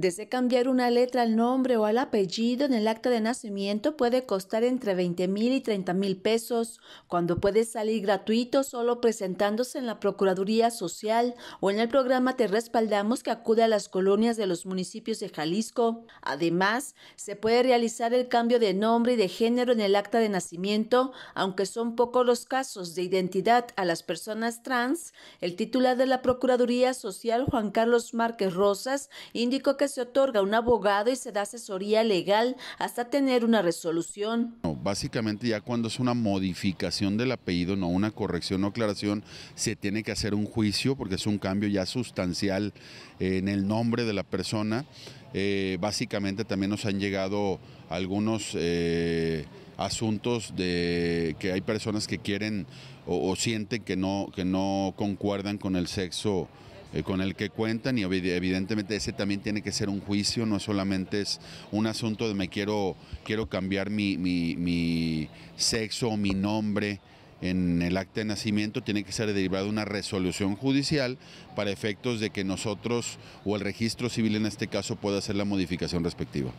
Desde cambiar una letra al nombre o al apellido en el acta de nacimiento puede costar entre 20 mil y 30 mil pesos, cuando puede salir gratuito solo presentándose en la Procuraduría Social o en el programa Te Respaldamos que acude a las colonias de los municipios de Jalisco. Además, se puede realizar el cambio de nombre y de género en el acta de nacimiento, aunque son pocos los casos de identidad a las personas trans. El titular de la Procuraduría Social, Juan Carlos Márquez Rosas, indicó que se otorga un abogado y se da asesoría legal hasta tener una resolución. básicamente ya cuando es una modificación del apellido, no una corrección o aclaración, se tiene que hacer un juicio porque es un cambio ya sustancial eh, en el nombre de la persona. Eh, básicamente también nos han llegado algunos... Eh, asuntos de que hay personas que quieren o, sienten que no, que no concuerdan con el sexo eh, con el que cuentan y evidentemente ese también tiene que ser un juicio, no solamente es un asunto de me quiero, quiero cambiar mi, mi sexo o mi nombre en el acta de nacimiento tiene que ser derivada una resolución judicial para efectos de que nosotros o el registro civil en este caso pueda hacer la modificación respectiva.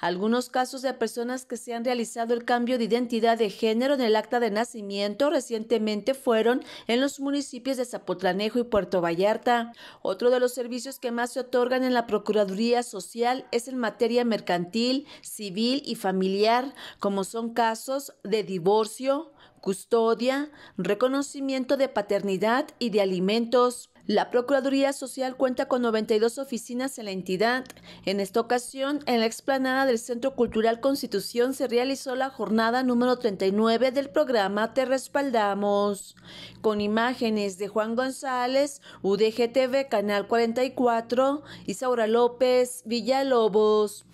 Algunos casos de personas que se han realizado el cambio de identidad de género en el acta de nacimiento recientemente fueron en los municipios de Zapotlanejo y Puerto Vallarta. Otro de los servicios que más se otorgan en la Procuraduría Social es en materia mercantil, civil y familiar, como son casos de divorcio, custodia, reconocimiento de paternidad y de alimentos. La Procuraduría Social cuenta con 92 oficinas en la entidad. En esta ocasión, en la explanada del Centro Cultural Constitución se realizó la jornada número 39 del programa Te Respaldamos, con imágenes de Juan González, UDGTV Canal 44, Isaura López, Villalobos.